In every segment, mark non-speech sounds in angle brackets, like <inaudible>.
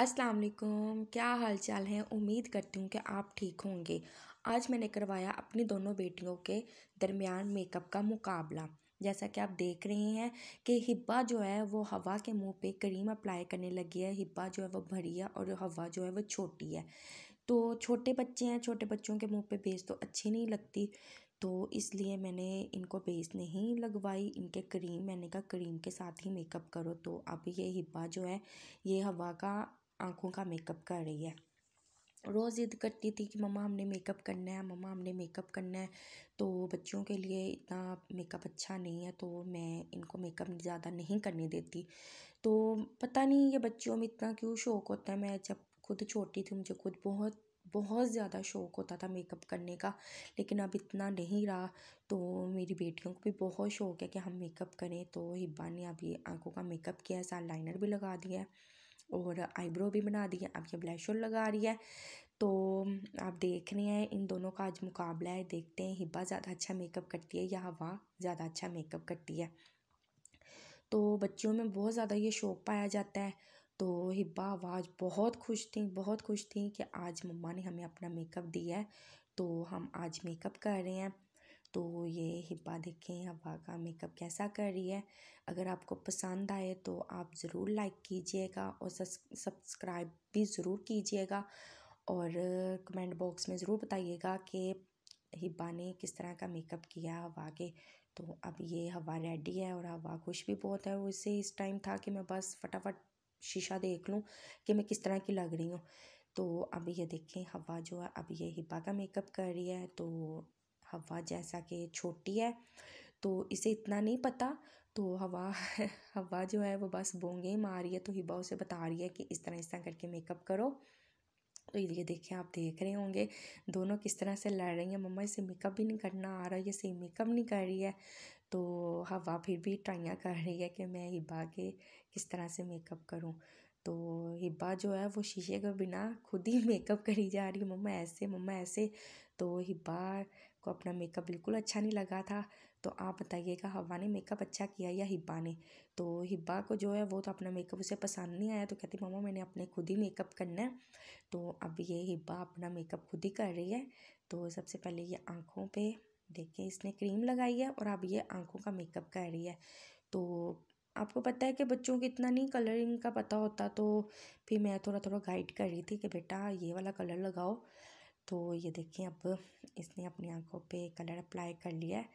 अस्सलाम वालेकुम क्या हाल चाल है उम्मीद करती हूँ कि आप ठीक होंगे आज मैंने करवाया अपनी दोनों बेटियों के दरमियान मेकअप का मुकाबला जैसा कि आप देख रहे हैं कि हिब्बा जो है वो हवा के मुंह पे क्रीम अप्लाई करने लगी है हिब्बा जो है वो भरी है और हवा जो है वो छोटी है तो छोटे बच्चे हैं छोटे बच्चों के मुंह पे बेस तो अच्छी नहीं लगती तो इसलिए मैंने इनको बेस नहीं लगवाई इनके क्रीम मैंने कहा क्रीम के साथ ही मेकअप करो तो अब ये हिब्बा जो है ये हवा का आँखों का मेकअप कर रही है रोज़ ज़िद करती थी कि मम्मा हमने मेकअप करना है मम्मा हमने मेकअप करना है तो बच्चों के लिए इतना मेकअप अच्छा नहीं है तो मैं इनको मेकअप ज़्यादा नहीं करने देती तो पता नहीं ये बच्चों में इतना क्यों शौक़ होता है मैं जब खुद छोटी थी मुझे खुद बहुत बहुत ज़्यादा शौक़ होता था मेकअप करने का लेकिन अब इतना नहीं रहा तो मेरी बेटियों को भी बहुत शौक़ है कि हम मेकअप करें तो हिब्बा ने अभी आँखों का मेकअप किया है साथ लाइनर भी लगा दिया है और आईब्रो भी बना दी है अब ये ब्लैशर लगा रही है तो आप देख रहे हैं इन दोनों का आज मुकाबला है देखते हैं हिब्बा ज़्यादा अच्छा मेकअप करती है या हवा ज़्यादा अच्छा मेकअप करती है तो बच्चियों में बहुत ज़्यादा ये शौक पाया जाता है तो हिब्बा आवाज बहुत खुश थी बहुत खुश थी कि आज मम्मा ने हमें अपना मेकअप दिया है तो हम आज मेकअप कर रहे हैं तो ये हिब्बा देखें हवा का मेकअप कैसा कर रही है अगर आपको पसंद आए तो आप ज़रूर लाइक कीजिएगा और सब्सक्राइब भी ज़रूर कीजिएगा और कमेंट बॉक्स में ज़रूर बताइएगा कि हिब्बा ने किस तरह का मेकअप किया हवा के तो अब ये हवा रेडी है और हवा खुश भी बहुत है और इस टाइम था कि मैं बस फटाफट शीशा देख लूँ कि मैं किस तरह की लग रही हूँ तो अब ये देखें हवा जो है अब ये हिब्बा का मेकअप कर रही है तो हवा जैसा कि छोटी है तो इसे इतना नहीं पता तो हवा <laughs> हवा जो है वो बस बोंगे ही मार रही है तो हिबा उसे बता रही है कि इस तरह इस तरह करके मेकअप करो तो ये देखें आप देख रहे होंगे दोनों किस तरह से लड़ रही हैं मम्मा इसे मेकअप भी नहीं करना आ रहा है इसे मेकअप नहीं कर रही है तो हवा फिर भी ट्राइयाँ कर रही है कि मैं हिबा के किस तरह से मेकअप करूँ तो हिब्बा जो है वो शीशे के बिना खुद ही मेकअप <laughs> करी जा रही है मम्मा ऐसे मम्मा ऐसे तो हिब्बा को अपना मेकअप बिल्कुल अच्छा नहीं लगा था तो आप बताइएगा हवा ने मेकअप अच्छा किया या हिब्बा ने तो हिब्बा को जो है वो तो अपना मेकअप उसे पसंद नहीं आया तो कहती मामा मैंने अपने खुद ही मेकअप करना है तो अब ये हिब्बा अपना मेकअप खुद ही कर रही है तो सबसे पहले ये आँखों पर देखिए इसने क्रीम लगाई है और अब ये आँखों का मेकअप कर रही है तो आपको पता है कि बच्चों को इतना नहीं कलरिंग का पता होता तो फिर मैं थोड़ा थोड़ा गाइड कर रही थी कि बेटा ये वाला कलर लगाओ तो ये देखिए अब इसने अपनी आंखों पे कलर अप्लाई कर लिया है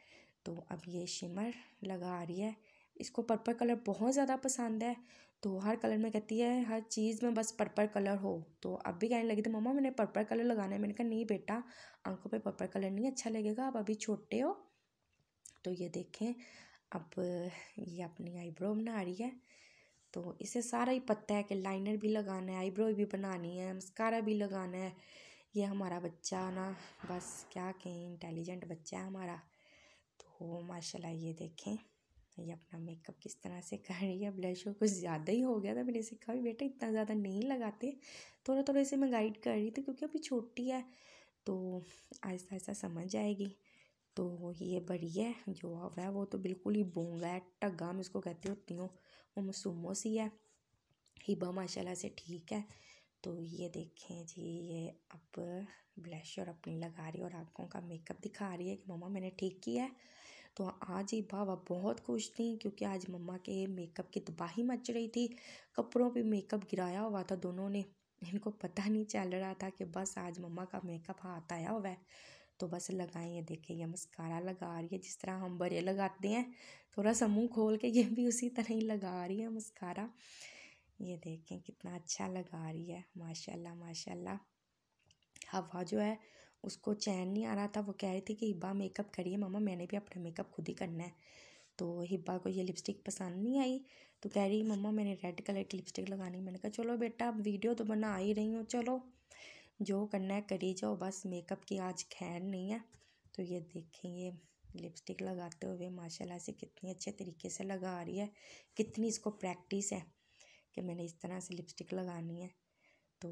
तो अब ये शिमर लगा रही है इसको पर्पल कलर बहुत ज़्यादा पसंद है तो हर कलर में कहती है हर चीज़ में बस पर्पल कलर हो तो अब भी कहने लगी थी मम्मा मैंने पर्पल कलर लगाना है मैंने कहा नहीं बेटा आंखों पे पर्पल कलर नहीं अच्छा लगेगा आप अभी छोटे हो तो ये देखें अब ये अपनी आईब्रो बना रही है तो इसे सारा ही पता है कि लाइनर भी लगाना है आईब्रो भी बनानी है मस्कारा भी लगाना है ये हमारा बच्चा ना बस क्या कहें इंटेलिजेंट बच्चा है हमारा तो माशाल्लाह ये देखें ये अपना मेकअप किस तरह से कर रही है ब्लश तो कुछ ज़्यादा ही हो गया था मैंने इसे कहा बेटा इतना ज़्यादा नहीं लगाते थोड़ा थोड़ा इसे मैं गाइड कर रही थी क्योंकि अभी छोटी है तो आहिस्ता आहिस्ता समझ आएगी तो ये बड़ी है जो अब है वो तो बिल्कुल ही बोंगा है टग्गा मैं इसको कहती होती हूँ वो मसूमो सी है हिबा माशाल्लाह से ठीक है तो ये देखें जी ये अब और अपनी लगा रही है और आँखों का मेकअप दिखा रही है कि मम्मा मैंने ठीक किया है तो आज ही बाबा बहुत खुश थी क्योंकि आज मम्मा के मेकअप की तबाही मच रही थी कपड़ों पे मेकअप गिराया हुआ था दोनों ने इनको पता नहीं चल रहा था कि बस आज मम्मा का मेकअप हाथ आया हुआ है तो बस ये देखें ये मस्कारा लगा रही है जिस तरह हम बड़े लगाते हैं थोड़ा सा मुँह खोल के ये भी उसी तरह ही लगा रही है मस्कारा ये देखें कितना अच्छा लगा रही है माशाल्लाह माशाल्लाह हवा जो है उसको चैन नहीं आ रहा था वो कह रही थी कि हिब्बा मेकअप करिए मामा मैंने भी अपना मेकअप खुद ही करना है तो हिब्बा को ये लिपस्टिक पसंद नहीं आई तो कह रही मम्मा मैंने रेड कलर की लिपस्टिक लगानी मैंने कहा चलो बेटा अब वीडियो तो बना ही रही हूँ चलो जो करना है करी जाओ बस मेकअप की आज खैर नहीं है तो ये देखें ये लिपस्टिक लगाते हुए माशाल्लाह से कितनी अच्छे तरीके से लगा रही है कितनी इसको प्रैक्टिस है कि मैंने इस तरह से लिपस्टिक लगानी है तो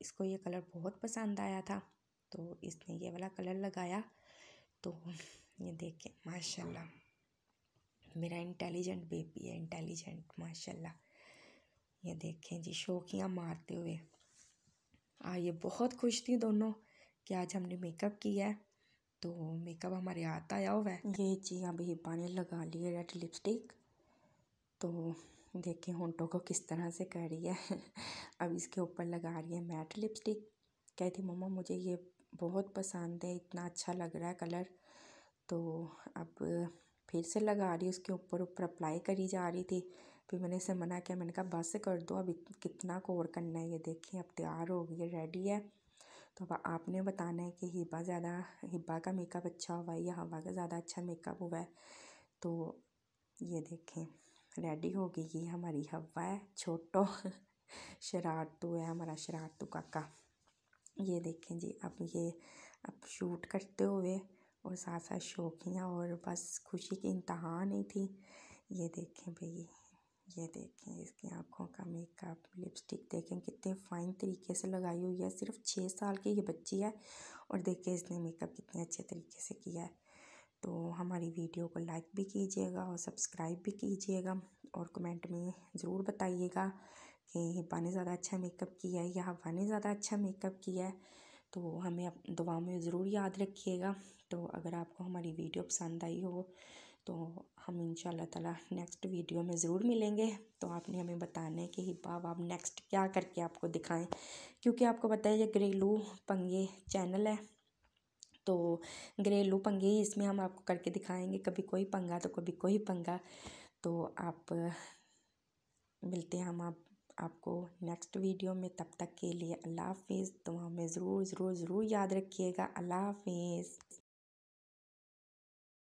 इसको ये कलर बहुत पसंद आया था तो इसने ये वाला कलर लगाया तो ये देखें माशाल्लाह मेरा इंटेलिजेंट बेबी है इंटेलिजेंट माशाल्लाह ये देखें जी शोकियाँ मारते हुए आ ये बहुत खुश थी दोनों कि आज हमने मेकअप किया है तो मेकअप हमारे हाथ आया हुआ है ये जी अभी पानी लगा लिए रेड लिपस्टिक तो देखिए होंटों को किस तरह से कर रही है <laughs> अब इसके ऊपर लगा रही है मैट लिपस्टिक कहती मम्मा मुझे ये बहुत पसंद है इतना अच्छा लग रहा है कलर तो अब फिर से लगा रही उसके ऊपर ऊपर अप्लाई करी जा रही थी फिर मैंने इसे मना किया मैंने कहा बस कर दो अब कितना कोर करना है ये देखिए अब तैयार हो गई है रेडी है तो अब आपने बताना है कि हिब्बा ज़्यादा हिब्बा का मेकअप अच्छा हुआ है या हवा का ज़्यादा अच्छा मेकअप हुआ है तो ये देखें रेडी हो गई है हमारी हवा है छोटो <laughs> शरारतू है हमारा शरारतू काका ये देखें जी अब ये अब शूट करते हुए और साथ साथ शौकियाँ और बस खुशी की इंतहा नहीं थी ये देखें भाई ये देखें इसकी आँखों का मेकअप लिपस्टिक देखें कितने फ़ाइन तरीके से लगाई हुई है सिर्फ छः साल की ये बच्ची है और देखें इसने मेकअप कितने अच्छे तरीके से किया है तो हमारी वीडियो को लाइक भी कीजिएगा और सब्सक्राइब भी कीजिएगा और कमेंट में ज़रूर बताइएगा कि हिब्बा ने ज़्यादा अच्छा मेकअप किया है या हवा ने ज़्यादा अच्छा मेकअप किया है तो हमें दुआ में ज़रूर याद रखिएगा तो अगर आपको हमारी वीडियो पसंद आई हो तो हम इन ताला नेक्स्ट वीडियो में ज़रूर मिलेंगे तो आपने हमें बताना है कि हिब्बा आप नेक्स्ट क्या करके आपको दिखाएं क्योंकि आपको पता है ये घरेलू पंगे चैनल है तो घरेलू पंगे ही इसमें हम आपको करके दिखाएंगे कभी कोई पंगा तो कभी कोई पंगा तो आप मिलते हैं हम आप आपको नेक्स्ट वीडियो में तब तक के लिए अल्लाह हाफिज़ तो हमें ज़रूर ज़रूर ज़रूर याद रखिएगा अल्लाह हाफिज़